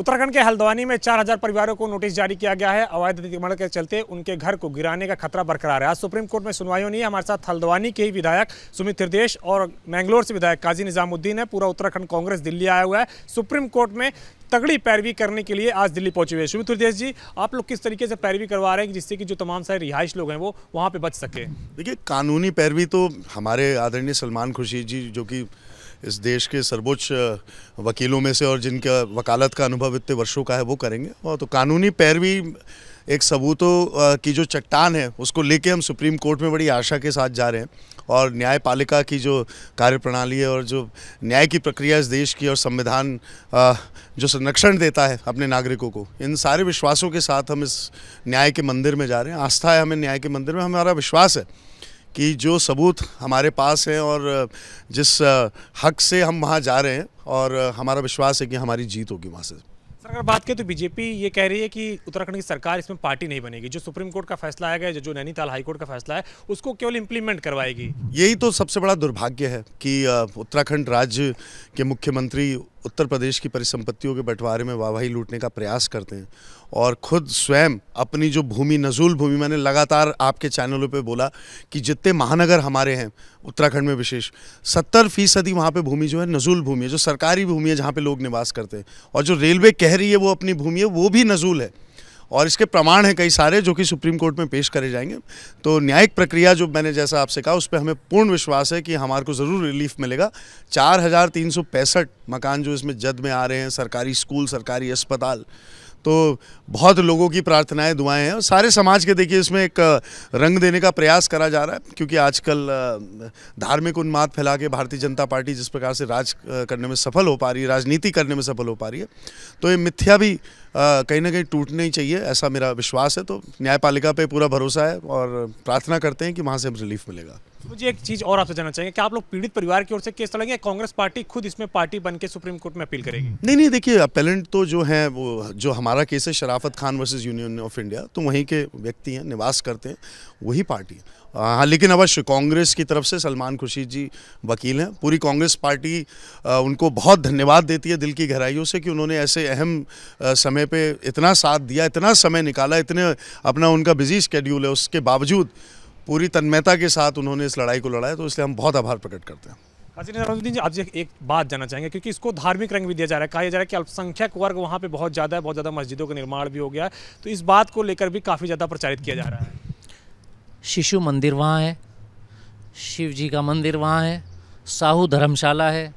उत्तराखंड के हल्द्वानी में 4000 परिवारों को नोटिस जारी किया गया है अवैध अतिक्रमण के चलते उनके घर को गिराने का खतरा बरकरार है आज सुप्रीम कोर्ट में सुनवाई होनी है हमारे साथ हल्द्वानी के ही विधायक सुमित त्रिदेश और मैंगलोर से विधायक काजी निजामुद्दीन है पूरा उत्तराखंड कांग्रेस दिल्ली आया हुआ है सुप्रीम कोर्ट में तगड़ी पैरवी करने के लिए आज दिल्ली पहुंचे हुए सुमित त्रिदेश जी आप लोग किस तरीके से पैरवी करवा रहे हैं जिससे कि जो तमाम सारे रिहायश लोग हैं वो वहाँ पर बच सके देखिए कानूनी पैरवी तो हमारे आदरणीय सलमान खुर्शीद जी जो कि इस देश के सर्वोच्च वकीलों में से और जिनका वकालत का अनुभव इतने वर्षों का है वो करेंगे और तो कानूनी पैरवी एक सबूतों की जो चट्टान है उसको लेके हम सुप्रीम कोर्ट में बड़ी आशा के साथ जा रहे हैं और न्यायपालिका की जो कार्यप्रणाली है और जो न्याय की प्रक्रिया इस देश की और संविधान जो संरक्षण देता है अपने नागरिकों को इन सारे विश्वासों के साथ हम इस न्याय के मंदिर में जा रहे हैं आस्था है हमें न्याय के मंदिर में हमारा विश्वास है कि जो सबूत हमारे पास हैं और जिस हक से हम वहाँ जा रहे हैं और हमारा विश्वास है कि हमारी जीत होगी वहाँ से सर अगर बात करें तो बीजेपी ये कह रही है कि उत्तराखंड की सरकार इसमें पार्टी नहीं बनेगी जो सुप्रीम कोर्ट का फैसला आएगा जो नैनीताल हाईकोर्ट का फैसला है उसको केवल इम्प्लीमेंट करवाएगी यही तो सबसे बड़ा दुर्भाग्य है कि उत्तराखंड राज्य के मुख्यमंत्री उत्तर प्रदेश की परिसंपत्तियों के बंटवारे में वाहवाही लूटने का प्रयास करते हैं और खुद स्वयं अपनी जो भूमि नजूल भूमि मैंने लगातार आपके चैनलों पे बोला कि जितने महानगर हमारे हैं उत्तराखंड में विशेष सत्तर फीसदी वहाँ पर भूमि जो है नजूल भूमि है जो सरकारी भूमि है जहाँ पर लोग निवास करते हैं और जो रेलवे कह रही है वो अपनी भूमि है वो भी नजूल है और इसके प्रमाण हैं कई सारे जो कि सुप्रीम कोर्ट में पेश करे जाएंगे तो न्यायिक प्रक्रिया जो मैंने जैसा आपसे कहा उस पर हमें पूर्ण विश्वास है कि हमारे को ज़रूर रिलीफ मिलेगा चार मकान जो इसमें जद में आ रहे हैं सरकारी स्कूल सरकारी अस्पताल तो बहुत लोगों की प्रार्थनाएं दुआएं हैं और सारे समाज के देखिए इसमें एक रंग देने का प्रयास करा जा रहा है क्योंकि आजकल धार्मिक उन्माद फैला के भारतीय जनता पार्टी जिस प्रकार से राज करने में सफल हो पा रही है राजनीति करने में सफल हो पा रही है तो ये मिथ्या भी कहीं ना कहीं टूटना ही चाहिए ऐसा मेरा विश्वास है तो न्यायपालिका पर पूरा भरोसा है और प्रार्थना करते हैं कि वहाँ से हम रिलीफ मिलेगा मुझे एक चीज़ और आपसे जानना चाहिए कि आप लोग पीड़ित परिवार की ओर से केस लड़ेंगे कांग्रेस पार्टी खुद इसमें पार्टी बन के सुप्रीम कोर्ट में अपील करेगी हम्म। नहीं नहीं देखिए अपेलेंट तो जो है वो जो हमारा केस है Sharafat Khan versus union of India तो वहीं के व्यक्ति हैं निवास करते हैं वही पार्टी है हाँ लेकिन अवश्य कांग्रेस की तरफ से सलमान खुर्शीद जी वकील हैं पूरी कांग्रेस पार्टी आ, उनको बहुत धन्यवाद देती है दिल की गहराइयों से कि उन्होंने ऐसे अहम समय पे इतना साथ दिया इतना समय निकाला इतने अपना उनका बिजी स्केड्यूल है उसके बावजूद पूरी तन्मयता के साथ उन्होंने इस लड़ाई को लड़ाया तो इसलिए हम बहुत आभार प्रकट करते हैं हाजिर नजरुद्दीन जी आपसे एक बात जानना चाहेंगे क्योंकि इसको धार्मिक रंग भी दिया जा रहा है कहा जा रहा है कि अल्पसंख्यक वर्ग वहाँ पे बहुत ज़्यादा है बहुत ज़्यादा मस्जिदों का निर्माण भी हो गया है तो इस बात को लेकर भी काफ़ी ज़्यादा प्रचारित किया जा रहा है शिशु मंदिर वहाँ है शिव जी का मंदिर वहाँ है साहू धर्मशाला है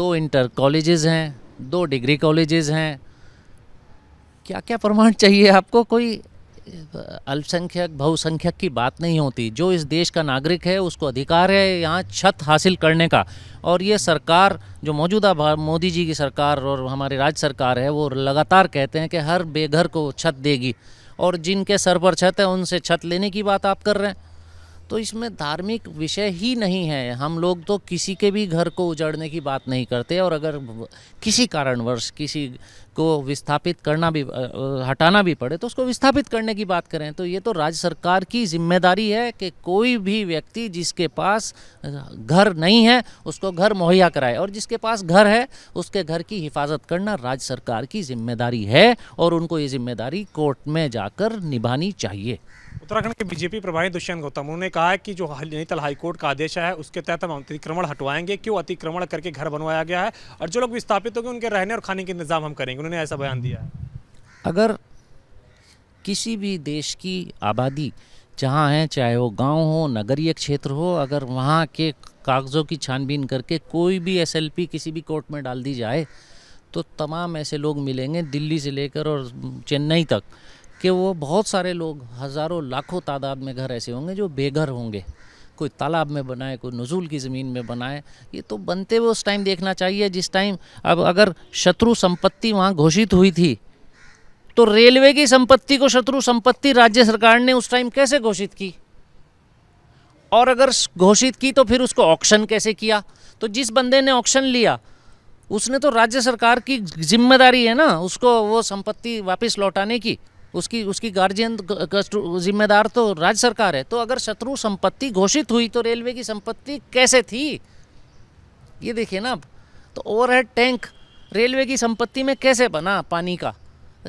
दो इंटर कॉलेजेस हैं दो डिग्री कॉलेजेस हैं क्या क्या प्रमाण चाहिए आपको कोई अल्पसंख्यक बहुसंख्यक की बात नहीं होती जो इस देश का नागरिक है उसको अधिकार है यहाँ छत हासिल करने का और ये सरकार जो मौजूदा मोदी जी की सरकार और हमारी राज्य सरकार है वो लगातार कहते हैं कि हर बेघर को छत देगी और जिनके सर पर छत है उनसे छत लेने की बात आप कर रहे हैं तो इसमें धार्मिक विषय ही नहीं है हम लोग तो किसी के भी घर को उजड़ने की बात नहीं करते और अगर किसी कारणवश किसी को विस्थापित करना भी हटाना भी पड़े तो उसको विस्थापित करने की बात करें तो ये तो राज्य सरकार की जिम्मेदारी है कि कोई भी व्यक्ति जिसके पास घर नहीं है उसको घर मुहैया कराए और जिसके पास घर है उसके घर की हिफाजत करना राज्य सरकार की जिम्मेदारी है और उनको ये जिम्मेदारी कोर्ट में जाकर निभानी चाहिए उत्तराखंड के बीजेपी प्रभारी दुष्यंत गौतम उन्होंने कहा है कि जो नैनीताल हाईकोर्ट का आदेश है उसके तहत हम अतिक्रमण हटवाएंगे क्यों अतिक्रमण करके घर बनवाया गया है और जो लोग विस्थापित होंगे उनके रहने और खाने के इंतजाम हम करेंगे उन्होंने ऐसा बयान दिया है अगर किसी भी देश की आबादी जहाँ है चाहे वो गांव हो नगरीय क्षेत्र हो अगर वहाँ के कागज़ों की छानबीन करके कोई भी एसएलपी किसी भी कोर्ट में डाल दी जाए तो तमाम ऐसे लोग मिलेंगे दिल्ली से लेकर और चेन्नई तक कि वो बहुत सारे लोग हज़ारों लाखों तादाद में घर ऐसे होंगे जो बेघर होंगे कोई तालाब में बनाए कोई नजूल की ज़मीन में बनाए ये तो बनते हुए उस टाइम देखना चाहिए जिस टाइम अब अगर शत्रु संपत्ति वहाँ घोषित हुई थी तो रेलवे की संपत्ति को शत्रु संपत्ति राज्य सरकार ने उस टाइम कैसे घोषित की और अगर घोषित की तो फिर उसको ऑक्शन कैसे किया तो जिस बंदे ने ऑक्शन लिया उसने तो राज्य सरकार की जिम्मेदारी है ना उसको वो संपत्ति वापस लौटाने की उसकी उसकी गार्जियन जिम्मेदार तो राज्य सरकार है तो अगर शत्रु संपत्ति घोषित हुई तो रेलवे की संपत्ति कैसे थी ये देखिए ना तो ओवरहेड टैंक रेलवे की संपत्ति में कैसे बना पानी का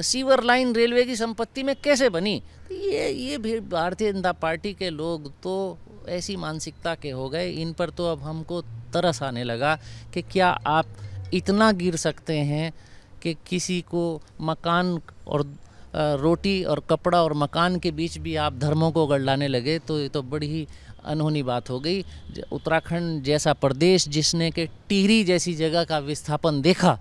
सीवर लाइन रेलवे की संपत्ति में कैसे बनी तो ये ये भी भारतीय जनता पार्टी के लोग तो ऐसी मानसिकता के हो गए इन पर तो अब हमको तरस आने लगा कि क्या आप इतना गिर सकते हैं कि किसी को मकान और रोटी और कपड़ा और मकान के बीच भी आप धर्मों को अगर लाने लगे तो ये तो बड़ी ही अनहोनी बात हो गई उत्तराखंड जैसा प्रदेश जिसने के टिहरी जैसी जगह का विस्थापन देखा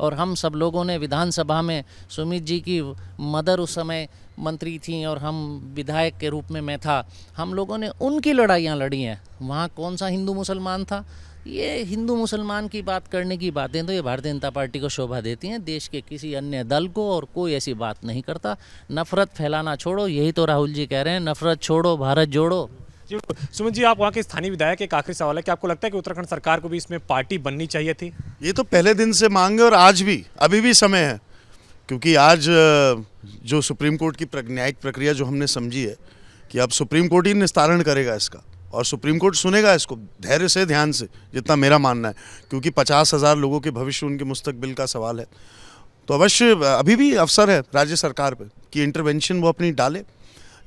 और हम सब लोगों ने विधानसभा में सुमित जी की मदर उस समय मंत्री थी और हम विधायक के रूप में मैं था हम लोगों ने उनकी लड़ाइयाँ लड़ी हैं वहाँ कौन सा हिंदू मुसलमान था ये हिंदू मुसलमान की बात करने की बातें तो ये भारतीय जनता पार्टी को शोभा देती हैं देश के किसी अन्य दल को और कोई ऐसी बात नहीं करता नफरत फैलाना छोड़ो यही तो राहुल जी कह रहे हैं नफरत छोड़ो भारत जोड़ो सुमन जी आप वहाँ के स्थानीय विधायक एक आखिरी सवाल है कि आपको लगता है कि उत्तराखंड सरकार को भी इसमें पार्टी बननी चाहिए थी ये तो पहले दिन से मांग है और आज भी अभी भी समय है क्योंकि आज जो सुप्रीम कोर्ट की न्यायिक प्रक्रिया जो हमने समझी है कि अब सुप्रीम कोर्ट ही निस्तारण करेगा इसका और सुप्रीम कोर्ट सुनेगा इसको धैर्य से ध्यान से जितना मेरा मानना है क्योंकि पचास हज़ार लोगों के भविष्य उनके मुस्तबिल का सवाल है तो अवश्य अभी भी अवसर है राज्य सरकार पर कि इंटरवेंशन वो अपनी डाले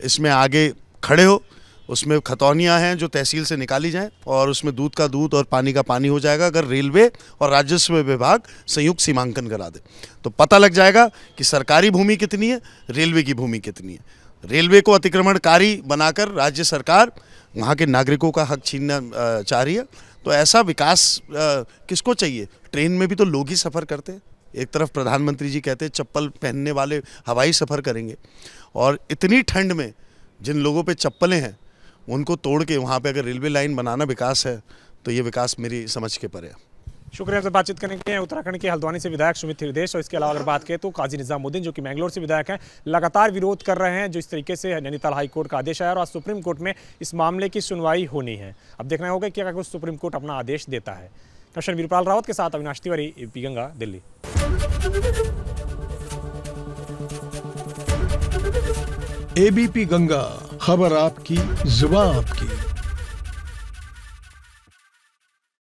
इसमें आगे खड़े हो उसमें खतौनियाँ हैं जो तहसील से निकाली जाएं और उसमें दूध का दूध और पानी का पानी हो जाएगा अगर रेलवे और राजस्व विभाग संयुक्त सीमांकन करा दे तो पता लग जाएगा कि सरकारी भूमि कितनी है रेलवे की भूमि कितनी है रेलवे को अतिक्रमणकारी बनाकर राज्य सरकार वहाँ के नागरिकों का हक छीनना चाह रही है तो ऐसा विकास किसको चाहिए ट्रेन में भी तो लोग ही सफ़र करते हैं एक तरफ प्रधानमंत्री जी कहते हैं चप्पल पहनने वाले हवाई सफ़र करेंगे और इतनी ठंड में जिन लोगों पे चप्पलें हैं उनको तोड़ के वहाँ पे अगर रेलवे लाइन बनाना विकास है तो ये विकास मेरी समझ के परे है शुक्रिया आपसे बातचीत करने के लिए उत्तराखंड के हल्द्वानी से विधायक सुमित हिरदेश और इसके अलावा अगर बात करें तो काजी निजामुद्दीन जो कि मैंगलोर से विधायक हैं लगातार विरोध कर रहे हैं जो इस तरीके से नैनीताल हाईकोर्ट का आदेश आया और आज सुप्रीम कोर्ट में इस मामले की सुनवाई होनी है अब देखना होगा कि अगर सुप्रीम कोर्ट अपना आदेश देता है कृष्ण वीरपाल रावत के साथ अविनाश तिवारी पी गंगा दिल्ली एबीपी गंगा खबर आपकी जुबा आपकी